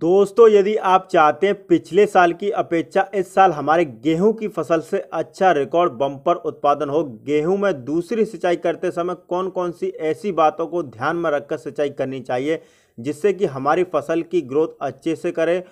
दोस्तों यदि आप चाहते हैं पिछले साल की अपेक्षा इस साल हमारे गेहूं की फसल से अच्छा रिकॉर्ड बम्पर उत्पादन हो गेहूं में दूसरी सिंचाई करते समय कौन कौन सी ऐसी बातों को ध्यान में रखकर सिंचाई करनी चाहिए जिससे कि हमारी फसल की ग्रोथ अच्छे से करे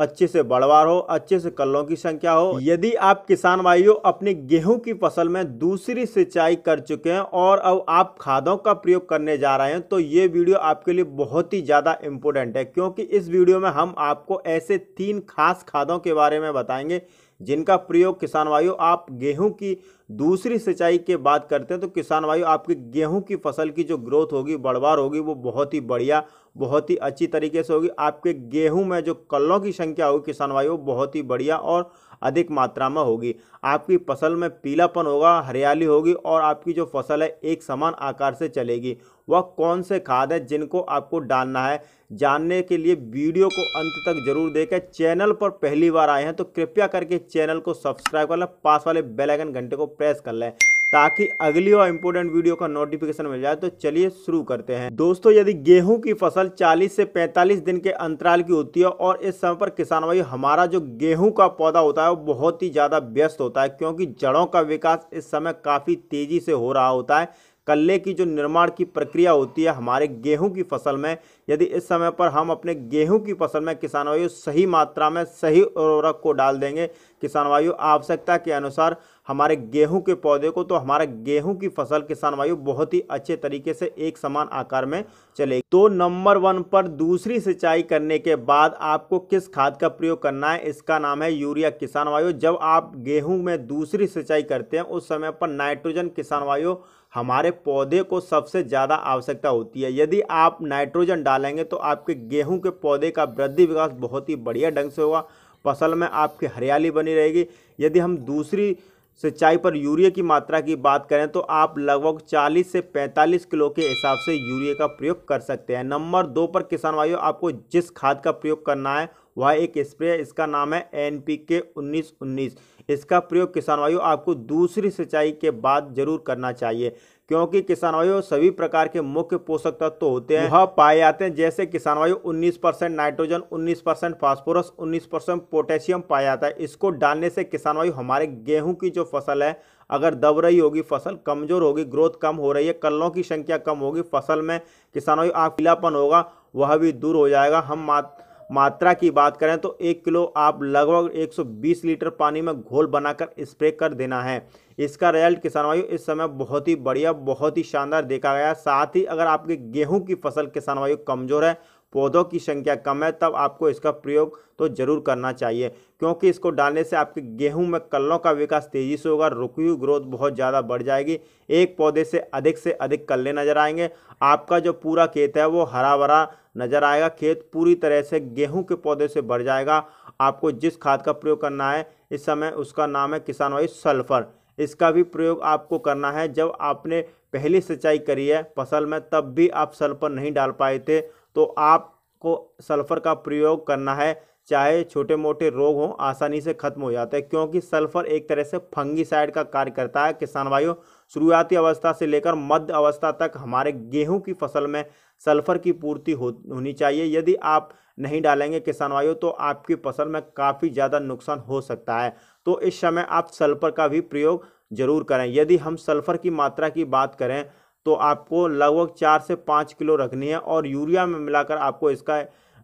अच्छे से बढ़वार हो अच्छे से कल्लों की संख्या हो यदि आप किसान भाइयों अपने गेहूं की फसल में दूसरी सिंचाई कर चुके हैं और अब आप खादों का प्रयोग करने जा रहे हैं तो ये वीडियो आपके लिए बहुत ही ज़्यादा इम्पोर्टेंट है क्योंकि इस वीडियो में हम आपको ऐसे तीन खास खादों के बारे में बताएंगे जिनका प्रयोग किसान भाइयों आप गेहूं की दूसरी सिंचाई के बाद करते हैं तो किसान भाइयों आपकी गेहूं की फसल की जो ग्रोथ होगी बढ़वार होगी वो बहुत ही बढ़िया बहुत ही अच्छी तरीके से होगी आपके गेहूं में जो कलों की संख्या होगी किसान भाई वो बहुत ही बढ़िया और अधिक मात्रा में होगी आपकी फसल में पीलापन होगा हरियाली होगी और आपकी जो फसल है एक समान आकार से चलेगी वह कौन से खाद है जिनको आपको डालना है जानने के लिए वीडियो को अंत तक जरूर देखें चैनल पर पहली बार आए हैं तो कृपया करके चैनल को सब्सक्राइब कर लें पास वाले बेलाइकन घंटे को प्रेस कर लें ताकि अगली और इम्पोर्टेंट वीडियो का नोटिफिकेशन मिल जाए तो चलिए शुरू करते हैं दोस्तों यदि गेहूं की फसल 40 से 45 दिन के अंतराल की होती है और इस समय पर किसान भाई हमारा जो गेहूं का पौधा होता है वो बहुत ही ज़्यादा व्यस्त होता है क्योंकि जड़ों का विकास इस समय काफ़ी तेज़ी से हो रहा होता है कल्ले की जो निर्माण की प्रक्रिया होती है हमारे गेहूं की फसल में यदि इस समय पर हम अपने गेहूं की फसल में किसान वायु सही मात्रा में सही उर्वरक को डाल देंगे किसान वायु आवश्यकता के अनुसार हमारे गेहूं के पौधे को तो हमारा गेहूं की फसल किसान वायु बहुत ही अच्छे तरीके से एक समान आकार में चलेगी तो नंबर वन पर दूसरी सिंचाई करने के बाद आपको किस खाद का प्रयोग करना है इसका नाम है यूरिया किसान वायु जब आप गेहूं में दूसरी सिंचाई करते हैं उस समय पर नाइट्रोजन किसान वायु हमारे पौधे को सबसे ज़्यादा आवश्यकता होती है यदि आप नाइट्रोजन डालेंगे तो आपके गेहूं के पौधे का वृद्धि विकास बहुत ही बढ़िया ढंग से होगा फसल में आपकी हरियाली बनी रहेगी यदि हम दूसरी सिंचाई पर यूरिया की मात्रा की बात करें तो आप लगभग 40 से 45 किलो के हिसाब से यूरिया का प्रयोग कर सकते हैं नंबर दो पर किसान भाइयों आपको जिस खाद का प्रयोग करना है वह एक स्प्रे है इसका नाम है एन पी के उन्नीस उन्नीस इसका प्रयोग किसान वायु आपको दूसरी सिंचाई के बाद जरूर करना चाहिए क्योंकि किसान वायु सभी प्रकार के मुख्य पोषक तत्व तो होते हैं वह पाए जाते हैं जैसे किसान वायु 19 परसेंट नाइट्रोजन 19 परसेंट फॉस्फोरस उन्नीस परसेंट पोटेशियम पाया जाता है इसको डालने से किसान वायु हमारे गेहूं की जो फसल है अगर दब रही होगी फसल कमजोर होगी ग्रोथ कम हो रही है कल्लों की संख्या कम होगी फसल में किसान वायु आप पीलापन होगा वह भी दूर हो जाएगा हम मात्र मात्रा की बात करें तो एक किलो आप लगभग 120 लीटर पानी में घोल बनाकर स्प्रे कर देना है इसका रिजल्ट किसान वायु इस समय बहुत ही बढ़िया बहुत ही शानदार देखा गया साथ ही अगर आपके गेहूं की फसल किसान वायु कमज़ोर है पौधों की संख्या कम है तब आपको इसका प्रयोग तो जरूर करना चाहिए क्योंकि इसको डालने से आपके गेहूं में कल्लों का विकास तेज़ी से होगा रुकी हुई ग्रोथ बहुत ज़्यादा बढ़ जाएगी एक पौधे से अधिक से अधिक कल्ले नजर आएंगे आपका जो पूरा खेत है वो हरा भरा नजर आएगा खेत पूरी तरह से गेहूं के पौधे से भर जाएगा आपको जिस खाद का प्रयोग करना है इस समय उसका नाम है किसान वायु सल्फर इसका भी प्रयोग आपको करना है जब आपने पहली सिंचाई करी है फसल में तब भी आप सल्फर नहीं डाल पाए थे तो आपको सल्फर का प्रयोग करना है चाहे छोटे मोटे रोग हों आसानी से खत्म हो जाते हैं क्योंकि सल्फर एक तरह से फंगीसाइड का कार्य करता है किसान भाइयों शुरुआती अवस्था से लेकर मध्य अवस्था तक हमारे गेहूं की फसल में सल्फर की पूर्ति हो होनी चाहिए यदि आप नहीं डालेंगे किसान वायु तो आपकी फसल में काफ़ी ज़्यादा नुकसान हो सकता है तो इस समय आप सल्फर का भी प्रयोग ज़रूर करें यदि हम सल्फर की मात्रा की बात करें तो आपको लगभग चार से पाँच किलो रखनी है और यूरिया में मिलाकर आपको इसका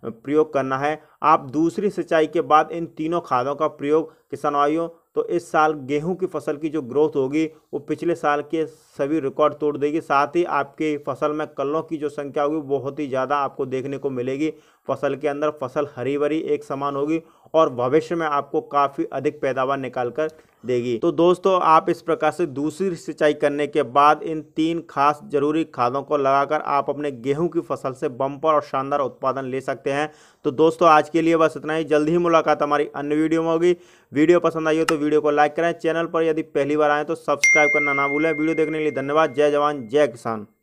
प्रयोग करना है आप दूसरी सिंचाई के बाद इन तीनों खादों का प्रयोग किसान वायु तो इस साल गेहूं की फसल की जो ग्रोथ होगी वो पिछले साल के सभी रिकॉर्ड तोड़ देगी साथ ही आपकी फसल में कलों की जो संख्या होगी बहुत ही ज़्यादा आपको देखने को मिलेगी फसल के अंदर फसल हरी भरी एक समान होगी और भविष्य में आपको काफ़ी अधिक पैदावार निकाल कर देगी तो दोस्तों आप इस प्रकार से दूसरी सिंचाई करने के बाद इन तीन खास जरूरी खादों को लगाकर आप अपने गेहूं की फसल से बम्पर और शानदार उत्पादन ले सकते हैं तो दोस्तों आज के लिए बस इतना ही जल्द ही मुलाकात हमारी अन्य वीडियो में होगी वीडियो पसंद आई हो तो वीडियो को लाइक करें चैनल पर यदि पहली बार आएँ तो सब्सक्राइब करना ना भूलें वीडियो देखने के लिए धन्यवाद जय जवान जय किसान